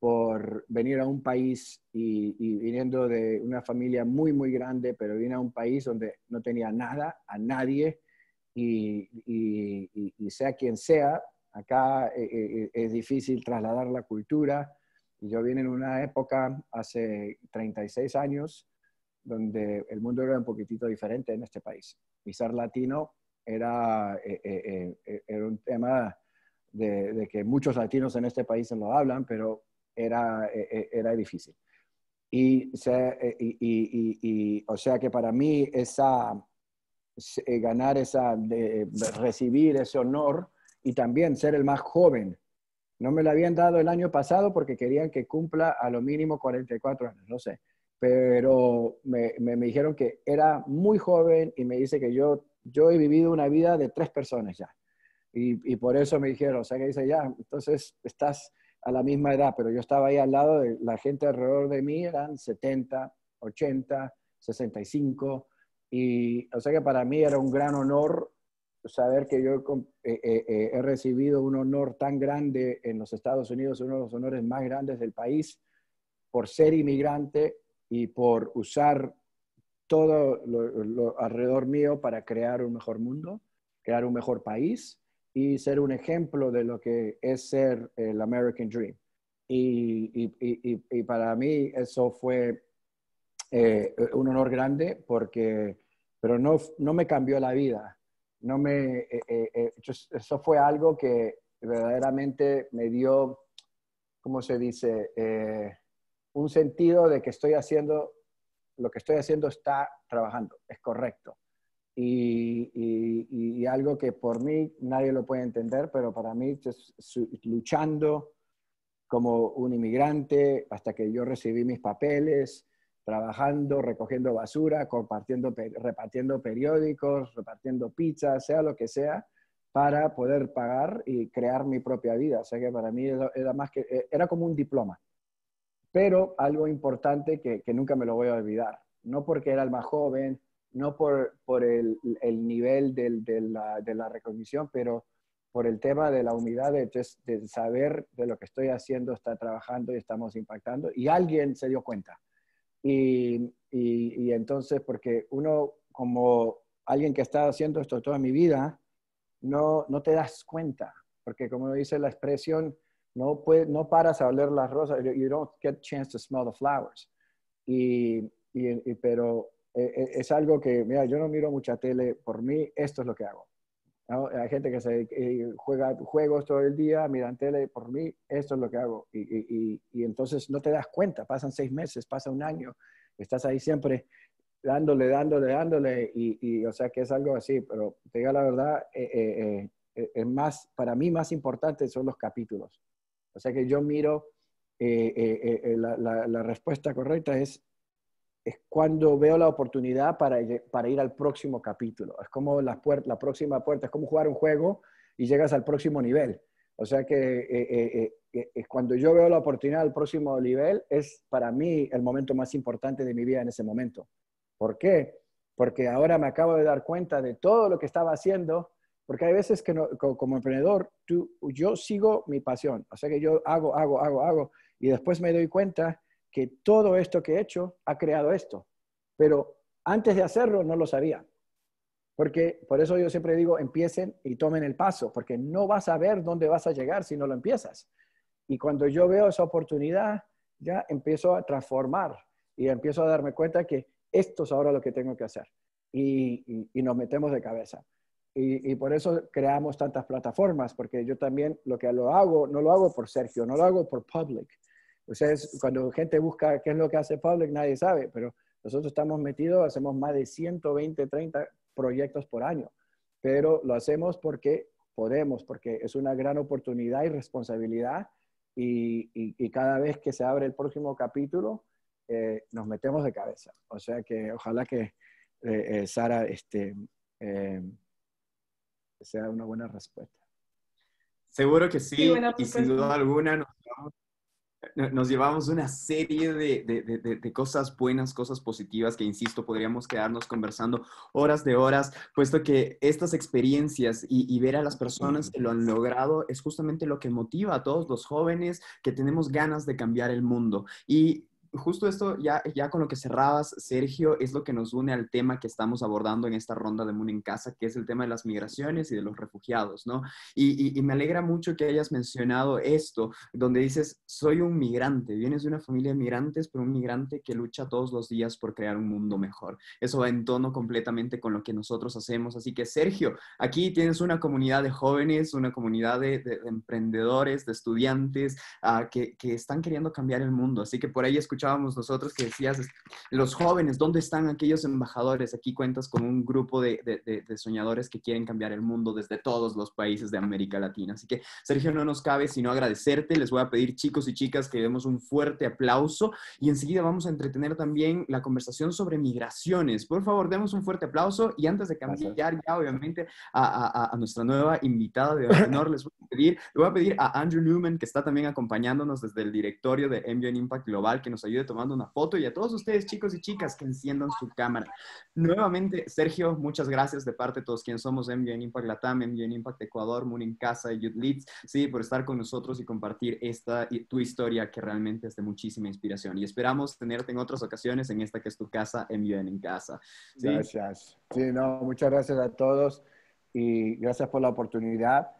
por venir a un país y, viniendo de una familia muy, muy grande, pero vine a un país donde no tenía nada, a nadie, y, sea quien sea, acá eh, es, difícil trasladar la cultura. yo vine en una época, hace 36 años, donde el mundo era un poquitito diferente en este país. Y ser latino era, eh, eh, eh, era un tema de, que muchos latinos en este país lo hablan, pero era, era difícil. Y, o sea que para mí esa, ganar esa, recibir ese honor y también ser el más joven. No me lo habían dado el año pasado porque querían que cumpla a lo mínimo 44 años, no sé pero me, me, dijeron que era muy joven y me dice que yo, yo he vivido una vida de tres personas ya. Y, y por eso me dijeron, o sea que dice, ya, entonces estás a la misma edad, pero yo estaba ahí al lado de la gente alrededor de mí, eran 70, 80, 65, y o sea que para mí era un gran honor saber que yo eh, eh, eh, he recibido un honor tan grande en los Estados Unidos, uno de los honores más grandes del país, por ser inmigrante y por usar todo lo, alrededor mío para crear un mejor mundo, crear un mejor país y ser un ejemplo de lo que es ser el American Dream. Y, y, y, y para mí eso fue eh, un honor grande porque, pero no, no me cambió la vida. No me, eh, eh, eso fue algo que verdaderamente me dio, ¿cómo se dice? un sentido de que estoy haciendo, lo que estoy haciendo está trabajando, es correcto. Y, algo que por mí nadie lo puede entender, pero para mí es luchando como un inmigrante hasta que yo recibí mis papeles, trabajando, recogiendo basura, compartiendo, repartiendo periódicos, repartiendo pizzas, sea lo que sea, para poder pagar y crear mi propia vida. O sea que para mí era, más que, era como un diploma. Pero algo importante que, nunca me lo voy a olvidar, no porque era el más joven, no por, el, nivel de, la, de, recognición, pero por el tema de la humildad, de, saber de lo que estoy haciendo, está trabajando y estamos impactando. Y alguien se dio cuenta. Y, entonces, porque uno como alguien que está haciendo esto toda mi vida, no, no te das cuenta, porque como dice la expresión, no, puedes, no paras a oler las rosas. You don't get chance to smell the flowers. Y, pero e, e, es, algo que, mira, yo no miro mucha tele. Por mí, esto es lo que hago. Hay gente que se eh, juega juegos todo el día, miran tele, por mí esto es lo que hago. Y, entonces no te das cuenta, pasan seis meses, pasa un año, estás ahí siempre dándole, dándole, dándole, y, y o sea que es algo así, pero te digo la verdad, eh, eh, más, para mí más importante son los capítulos, o sea que yo miro, eh, eh, eh, la, la, respuesta correcta es, es cuando veo la oportunidad para, para ir al próximo capítulo. Es como la, puerta, la próxima puerta, es como jugar un juego y llegas al próximo nivel. O sea que es cuando yo veo la oportunidad al próximo nivel, es para mí el momento más importante de mi vida en ese momento. ¿Por qué? Porque ahora me acabo de dar cuenta de todo lo que estaba haciendo porque hay veces que como emprendedor, yo sigo mi pasión, o sea que yo hago, hago, hago, hago, y después me doy cuenta que todo esto que he hecho ha creado esto, pero antes de hacerlo no lo sabía. Porque por eso yo siempre digo, empiecen y tomen el paso, porque no vas a ver dónde vas a llegar si no lo empiezas. Y cuando yo veo esa oportunidad, ya empiezo a transformar y empiezo a darme cuenta que esto es ahora lo que tengo que hacer. y nos metemos de cabeza. Y, por eso creamos tantas plataformas, porque yo también lo que lo hago, no lo hago por Sergio, no lo hago por Public. Ustedes, cuando gente busca qué es lo que hace Public, nadie sabe, pero nosotros estamos metidos, hacemos más de 120, 30 proyectos por año, pero lo hacemos porque podemos, porque es una gran oportunidad y responsabilidad y, cada vez que se abre el próximo capítulo, eh, nos metemos de cabeza. O sea que ojalá que eh, eh, Sara este, que sea una buena respuesta. Seguro que sí, y sin duda alguna nos llevamos, una serie de, cosas buenas, cosas positivas que, insisto, podríamos quedarnos conversando horas de horas, puesto que estas experiencias y, y ver a las personas que lo han logrado es justamente lo que motiva a todos los jóvenes que tenemos ganas de cambiar el mundo. Y justo esto, ya, ya con lo que cerrabas, Sergio, es lo que nos une al tema que estamos abordando en esta ronda de Moon en Casa, que es el tema de las migraciones y de los refugiados, ¿no? Y, me alegra mucho que hayas mencionado esto, donde dices, soy un migrante, vienes de una familia de migrantes, pero un migrante que lucha todos los días por crear un mundo mejor. Eso va en tono completamente con lo que nosotros hacemos. Así que, Sergio, aquí tienes una comunidad de jóvenes, una comunidad de, emprendedores, de estudiantes, ah, que, que están queriendo cambiar el mundo. Así que por ahí escuchamos nosotros que decías, los jóvenes, ¿dónde están aquellos embajadores? Aquí cuentas con un grupo de, de, soñadores que quieren cambiar el mundo desde todos los países de América Latina. Así que, Sergio, no nos cabe sino agradecerte. Les voy a pedir, chicos y chicas, que demos un fuerte aplauso y enseguida vamos a entretener también la conversación sobre migraciones. Por favor, demos un fuerte aplauso y antes de cambiar ya, obviamente, a, nuestra nueva invitada de honor, les voy a pedir, le voy a pedir a Andrew Newman, que está también acompañándonos desde el directorio de MBN Impact Global, que nos ayude tomando una foto y a todos ustedes, chicos y chicas, que enciendan su cámara. Nuevamente, Sergio, muchas gracias de parte de todos quienes somos MVN Impact Latam, MVN Impact Ecuador, Moon en Casa y Youth Leads, sí, por estar con nosotros y compartir esta tu historia que realmente es de muchísima inspiración. Y esperamos tenerte en otras ocasiones en esta que es tu casa, MVN en Casa. Gracias. Sí, no, muchas gracias a todos y gracias por la oportunidad.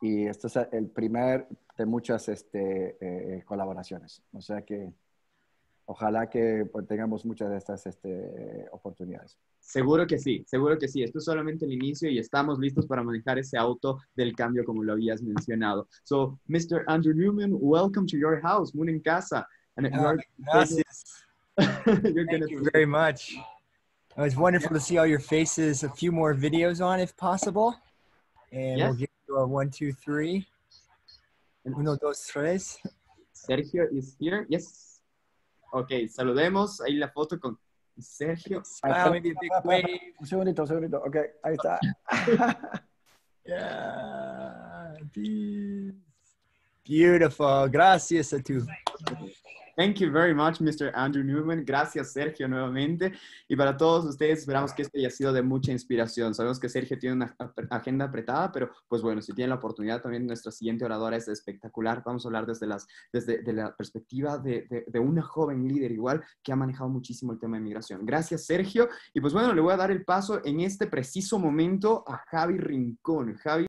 Y este es el primer de muchas este, eh, colaboraciones. O sea que ojalá que pues, tengamos muchas de estas este, oportunidades. Seguro que sí, seguro que sí. Esto es solamente el inicio y estamos listos para manejar ese auto del cambio como lo habías mencionado. So, Mr. Andrew Newman, welcome to your house, Moon en Casa. And ah, gracias. you're Thank you very much. It was wonderful to see all your faces. A few more videos on, if possible. And we'll give you a one, two, three. Uno, dos, tres. Sergio is here. Yes, Ok, saludemos. Ahí la foto con Sergio. Ah, un segundito, un segundito. Ok, ahí está. yeah, beautiful. Gracias a ti. Thank you very much, Mr. Andrew Newman. Gracias, Sergio, nuevamente. Y para todos ustedes, esperamos que esto haya sido de mucha inspiración. Sabemos que Sergio tiene una agenda apretada, pero pues bueno, si tienen la oportunidad, también nuestra siguiente oradora es espectacular. Vamos a hablar desde, las, desde la perspectiva de, de, de, una joven líder igual que ha manejado muchísimo el tema de migración. Gracias, Sergio. Y pues bueno, le voy a dar el paso en este preciso momento a Javi Rincón. Javi